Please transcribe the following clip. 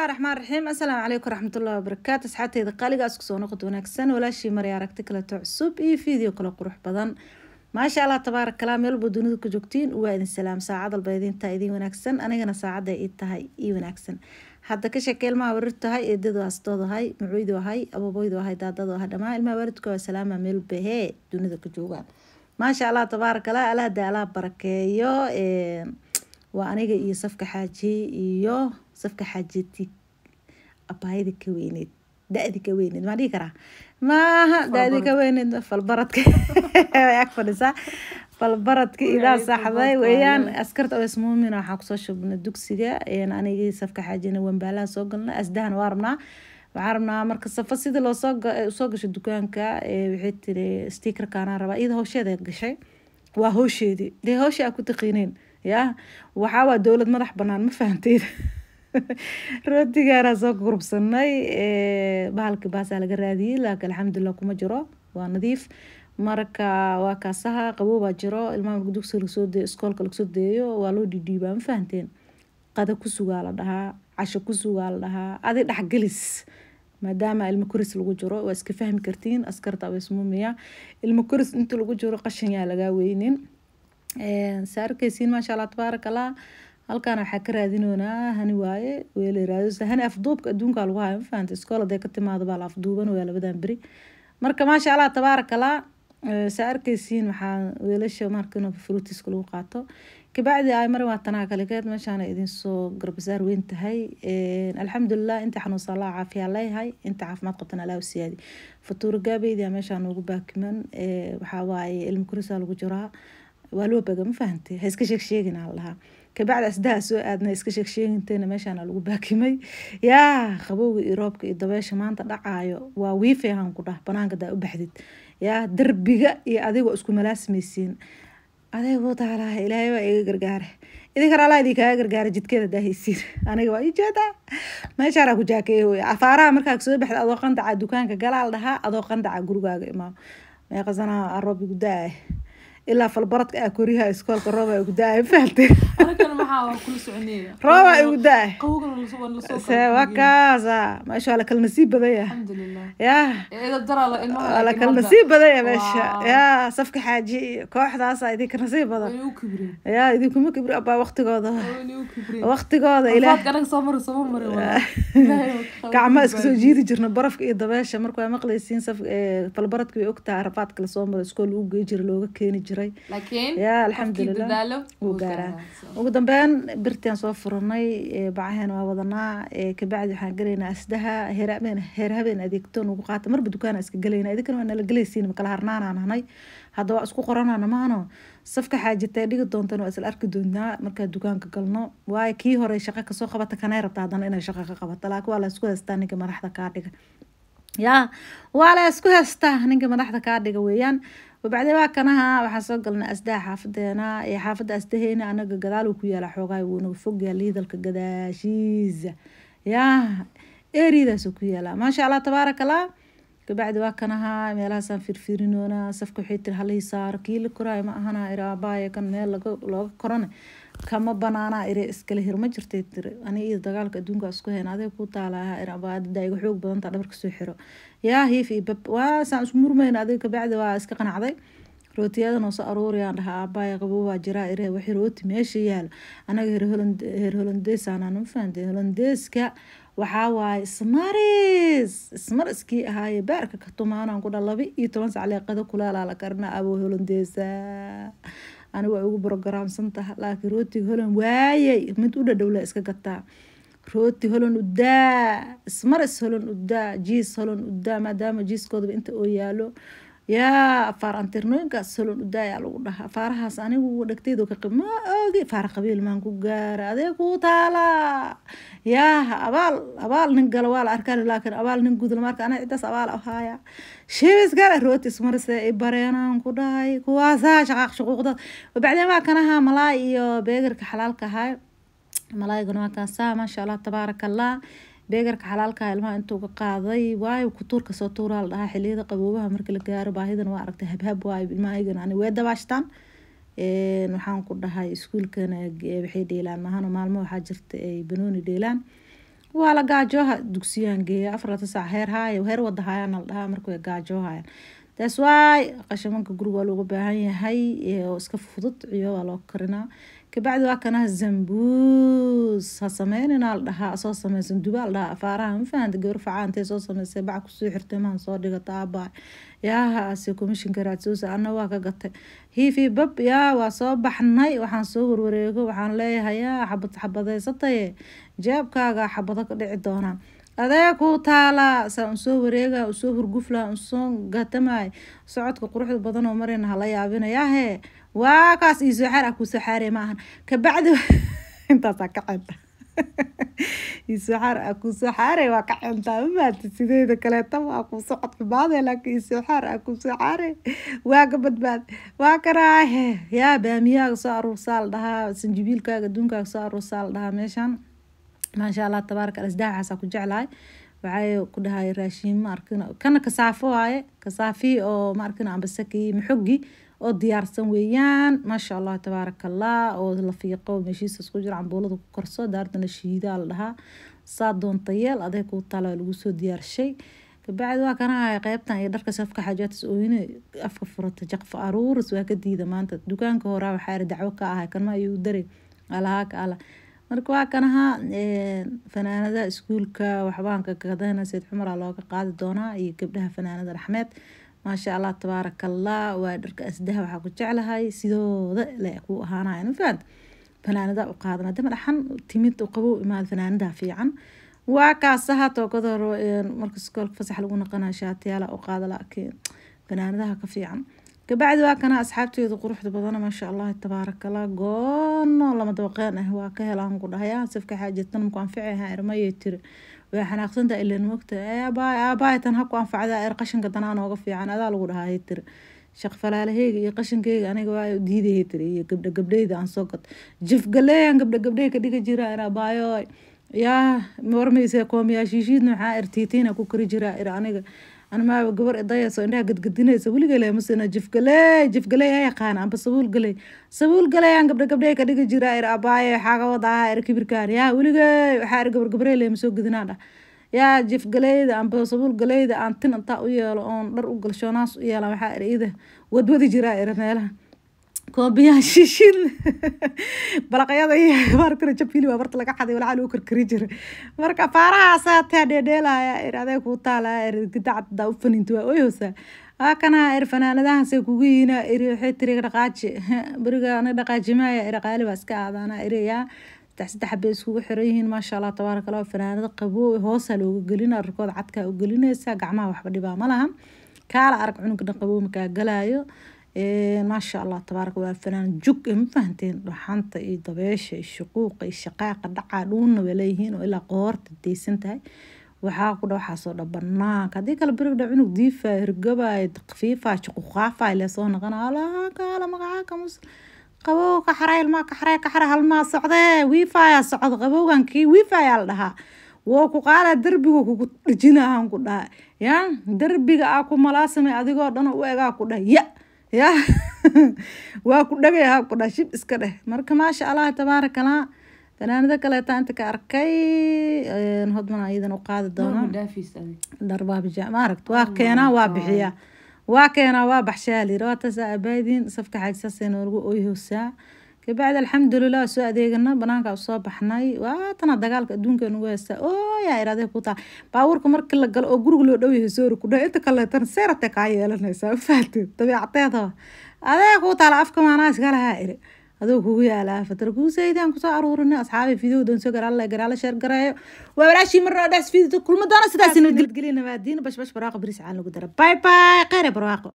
الله الرحمن الرحيم السلام عليكم ورحمة الله وبركاته صحتي إذا قال قاسك سو نقد ونكسن ولا شيء مريا ركتك لا تعصب إيه فيديو كل قروح بدن ما شاء الله تبارك كلام يلبو دونك جوكتين وين السلام ساعد البيضين تايدين ونكسن أنا جنا ساعد إيتهاي إيه ونكسن حتى كشك كلمة وردت هاي إددو أستاذ هاي معيدو هاي أبو بويدو هاي دادو دا هذا ما إلما وردتك وسلامة ميل به دونك جوكان ما شاء الله تبارك الله الله دي الله بركة يو إيه وأنا جي صفك حاجي يو صفك حاجتي أباي ذي كوينيد دادي كوينيد ما ديكرا ما ها دادي كوينيد فالبرد كي أكفر نسا فالبرد كي إذا صاحبي ويان أسكرت أو اسمو من راح أقصو شب من الدوكسي يعني أنا يجي إيه صفك حاجينا ونبالا سوقنا أسدهن وارمنا وعرمنا مركز صفة سيد لو صوق صوق شو الدكان كا إيه، وحيت ستيكر كان عربا إذا هو شيء ذاك شيء وهو شيء دي هو شيء أكو تقينين يا وحاول دولة مرح بنان مفهمتين rootigaanaa soo gurubsanay bahalka baasaa laga raadiyey laakin alxamdulilah kuma jiro waa nadiif marka waa kaasaha qaboobaa jiro ilmaha marka dugsiga lagasoo iskoolka lagasoo deeyo waa loo dhiidhiibaa ma fahanteen qada ku sugaa la dhahaa casho ku sugaa la dhahaa adi dhexgelis maadaama ilmo koris lagu jiro waa iska fahmi kartiin askarta abaysmuumiya ilmo koris inta lagu jiro qashan yaa lagaa weynin saa arkeysiin maasha allah tabaarakallah halkaan waxaa ka raadinoonaa hani waaye weeleraadisa hani afduubka adduunkaa lagu hayo mafahanta iskool haday ka timaado baa la afduuban waa labadan beri marka maasha allah tabaarakallah saa arkaysiin waxaa weelasha markan fruitiska lagu qaato kabacdi ay mari waa tanaha kale geed meeshaana idinsoo garbasaar weyn tahay alxamdulilah inta xanuunsa allah caafiya leeyahay inta caafimaad qabtan allah siyaadi fatuuro gaabeydiya meeshaa noogu baakiman waxaa waaye ilmi kurisaa lagu jiraa waa loo baga ma fahantay ha iska sheeg sheegin aan lahaa kabacda asdaha soo aadna iska sheegsheeginteyna meeshaana lagu baakimay yaa qabowga iyo roobka iyo dabeesha maanta dhacaayo waa wiifehan ku dhah banaanka daa u baxdid yaa darbiga iyo adigoo isku malaasmaysiin adeeguu taalaha ilaahay waa iga gargaare idinkana allah idin gargaara jidkeeda daahaysiin aniga waa ijeedaa meeshaanaa ku jaakeeya hooya afaaraha markaa soo baxda adoo qandaca dukaanka galaal dhahaa adoo qandaca gurigaaga imaam meeqasanaa aroob igu ilaa falbaradka aa koriyaha iskoolka rooba igu daaya fahalte rooba igu daaya wakaasa meesha waa lakala nasiib badan yaha yaa la kala nasiib badan yaha meesha yaa safka xaaji iyo kooxdaasa idinka nasiib badan yaa idinkuma kibri abaa waktigooda waktigooda gacmaa iska soo jiidi jirna barafka iyo dabeesha marku maqlaysiin falbaradka way ogtaha rafaadka lasoo maro iskool lagu gey jira looga keeni jira jiray ya alxamdulilah wuu gaaraa ugu dambeyn birtiaan soo furanay bacaheen waa wadanaa kabacdi waxaan galaynaa asdaha heer habeen adeegto nugu qaata marba dukaana iska galaynaa idinkana waa nala gelaysiin makala harnaanaan hanay hadda waa isku qoranana maano safka xaajirtay dhigi doontan waa isla arki doontaa markaan dukaanka galno waayo kii hore shaqo kasoo qabata kanay rabta haddana inay shaqo ka qabato laakiin waa la isku haystaa ninka madaxda kaa dhiga yaa waa la isku haystaa ninka madaxda kaa dhiga weeyaan وبعد ما كناها وحصل قلنا أسداء حافظنا يا حافظ أسداء هنا أنا جدال وكويا لحوقي ونفوق يا ليد الكجداشيز يا إيه ريدا سكويا لا ما شاء الله تبارك الله gabacdi waa kan ahaa meelahaasaan firfiirinoonaa safka waxay tiri hala hisaaro kii la koraayo ma ahana ira aabbaaya kan meel laga looga korane kama banaanaa ire iskala hir ma jirtay tiri ani iyo dagaalka adduunka isku hayn adiga ku taalaha ira aabbaada iga xoog badanta dhabarka soo xiro yaa hiif iyo bab waa saan isku murmayn adiga gabacdi waa iska qanacday rootiyadan oo soo aruuriyaan dhaha aabbaaya qaboo waa jiraa ire waxay rooti meesha yaalo anaga heer holandeesaan aan u fahamtay holandeeska waxaa waaye smaris ismariskii ahaaye baarka ku dha laba iyo toban sac leeqada kulaalaa la karina aboo holandeesaa anigu ay ugu brogaraamsan taha laakiin rooti holan waayey mid u dhadhow la iska gataa rooti holan udaa ismaris holan udaa jiis holan udaa maadaama jiiskoodaba inta oo yaalo yaa afaar antirnooyinkaas saloon udaaya lagu dhahaa faarahaas anigu dhegteydo ka qib ma oogi faara qabiil maan ku gaara adee kuu taalaa yaa abaal abaal nin galo waa la arkaan laakiin abaal nin gudla marka ana cidaas abaal ahaaya ah shibiskala rootis marse i bareenaan ku dhahay kuwaasaa shaqaaq shuquuqda bacdeen waa kanaha malaay iyo beegarka xalaalka ahay malaayigana waa kaasaa maasha allah tabaaraka allah beegarka xalaalka ilmaha intuu ka qaaday waayo kutuurka soo tuuraa la dhahaa xiliyada qaboobaha marka la gaaro baahidan waa aragtay habhab waayo ilmaha ayagana ani way dabaashtaan waxaan ku dhahay iskuulkana waxay dheelaan mahano maalmo waxaa jirta ay banooni dheelaan waa la gaajooha dugsiyaan geeya afarlata saac heer haaya heer wada haayaan la dhahaa marka way تاس واي قشمانك قروبا لوغو باهاني هاي اسكف إيه، فضط عيوة لوكرنا كبعد واكنا الزنبوز هاسمين انا لها اصوصمي زندوبا لها افارها مفاند قرفا عان تاسوصمي سبع كسو حرتمان صوديقة طابا ياها اسيكو مشن كراتسوس انا واكا قطة هي في باب يا واسو بحناي وحان صور وريقو وحان ليها يا حبط حبطي ستي جابكا حبطك لعدونا adee ku taalaa saa unsoo wareega usoo hurgufla unsoo gatamay socodka quruxda badan oo marayna hala yaabinaya hee waa kaas iyo soo xaar ah kusoo xaare ma kabacdi intaasaa ka centa isoxaar a ah kusoo xaare waa ka cintaa mamaata sideeda kaleeta waa kusoo codfibaade laakiin isoxaar a ah kusoo xaare waa ka badbaad waa kanaahe yaa baamiyaaga soo aruursaa dhahaa sanjibiilkaaga adduunkaaga soo aruursaa dhahaa meeshaan ما شاء الله تبارك الله عسى كجعل هاي وعاي كده هاي راشيم ماركنا كنا كسافو هاي كسافي أو ماركنا عم بسكي محجي أو ديار سويان ما شاء الله تبارك الله أو الله في قوم يشيس سكجر عم بولد كرسو دارتنا الشهيدة لها صادون طيال أذيك وطلع الوسو ديار شيء بعد وكان هاي قيبتنا يدرك سفك حاجات سوين أفك فرط جقف أرور سواك ديدا ما أنت دكان كورا وحار دعوك آه هاي كان ما يودري على هاك على marka waa kan ahaa fanaanada iskuulka waxbaanka kaqadanayseed xumaraa looga qaadi doonaa iyo gabdhaha fanaanada axmed maasha allah tabaarak allah waa dharka asdaha waxaa ku jeclahay sidooda le ku ahaanaya mafahad fanaanada u qaada maadaama dhaxan timid qabow imaada fanaanada fiican waa kaasaha tookadaro marka iskoolka fasax lagu naqanaya shaatiyaala u qaada laakiin fanaanadaha ka fiican كبعد واكنا أصحابتي يذكر حد بضنا ما شاء الله تبارك الله قلنا الله ما توقعنا هو كهلا نقول هيا سفك حاجة تنم كان فيها هاي رمي يتر وحنا خصنا ده اللي نوقت يا با يا با تنها كان في عدا إرقشن قدنا أنا وقف في عنا ذا الغور هاي تر شق فلا له هيك يقشن كي أنا جوا ديدة هي تر هي قبل قبل هيدا عن سقط جف قلي عن قبل قبل هيك ديك جرا أنا بايو يا مرمي سيكوم يا شيشيد نوعا ارتيتين أكو كري جرا إر أنا anamaaba gabar edayayso indhaha gadgadinaysa weligeela masana jifgaley jifgaley ha yaqaan amba sabuulgaley sabuulgaley aan gabdha gabdhey ka dhigi jira er abaaye xaaga wadaaha er kibirkaan yaa weligey waxaa er gabar gabareyle masoo gedinaadha yaa jifgaleyda amba sabuulgaleyda aan tin intaa u yeelo oon dhar u galshoonaas u yeela waxaa er iyada wadwadi jiraa er meelaha koobiyaha shishin balaqyada iyo xabaarkuna jabhili waa barta laga xaday walacali er er u karkari jira marka faarahaasaa taa dheedheelaya er adee kuu taalaa er gidacaddaa u faninta waa oy hoosaa er fanaanadahaasay kugu yiina eri waxay tiri dhaqaaji beriga ana dhaqaajimaya eraqaali baa iska aadaana eriyaa saddex saddex iskugu xiran yihiin maasha allah tabaaraka allah fanaanada qaboow hoosaa looga gelina arkood cadkaa u gelinaysaa gacmaha waxba dhibaa ma laha kaala arag cunuga dhaqaboo makaa galaayo maasha allah tabaaraka waa fanaan jug ee ma fahanteen dhaxanta iyo dabeesha iyo shuquuqa iyo shaqaaqa dhacaa dhuunna way leeyihiin oo ilaa qoorta daysan tahay waxaa ku dha waxaasoo dhan banaanka haddii kale birigdha cunug diifaa hirgabaayo khafiifaa juquqaafaa ilaa soo naqana alaakaala magacaaka qabow ka xaray ilmaa ka xaray ka xaray halmaa socdee wiifaya socda qabowgan kii wiifayaa la dhahaa woo ku qaada derbiga kugu dhijinaahan ku dhaha ya derbiga aa ku malaasame adigoo dhan u egaa ku dhaha ya يا واكو دغيا كو داشيب اسكا ده مركه ما شاء الله تبارك الله فنان ذاك لا تانت كاركاي ان إيه، هضنا ايضا وقاد الدوام دافي سالي ضربا بجا مارك واكينا وابخيا واكينا وابخشالي روتا سا ابيدين صفك حاجه سينو او يوسا kabacdi alxamdulilah soo adeegana banaanka usoo baxnay waatana dagaalka adduunka nugu haysta ooyaa iraade kutaa baabuurka markii la galo oo guriga loo dhow yahay ku dhaho inta kaleetana seerate kaa yeelanaysaa ufahateed dabiicateedaba adee kuu taala afka maanaa iskalahaa iri adoo kugu yaalaaafa tarkuusaydaan kusoo aruurinay asxaabay fidoowdan soo garaalla garaalla sheer gareeyo waa walaashii marna odhaas fidito kulma doona sidaas nabadgelyo nabaadiin bashbash barwaaqo biriis caan lagu dara bay bay kheyre barwaaqo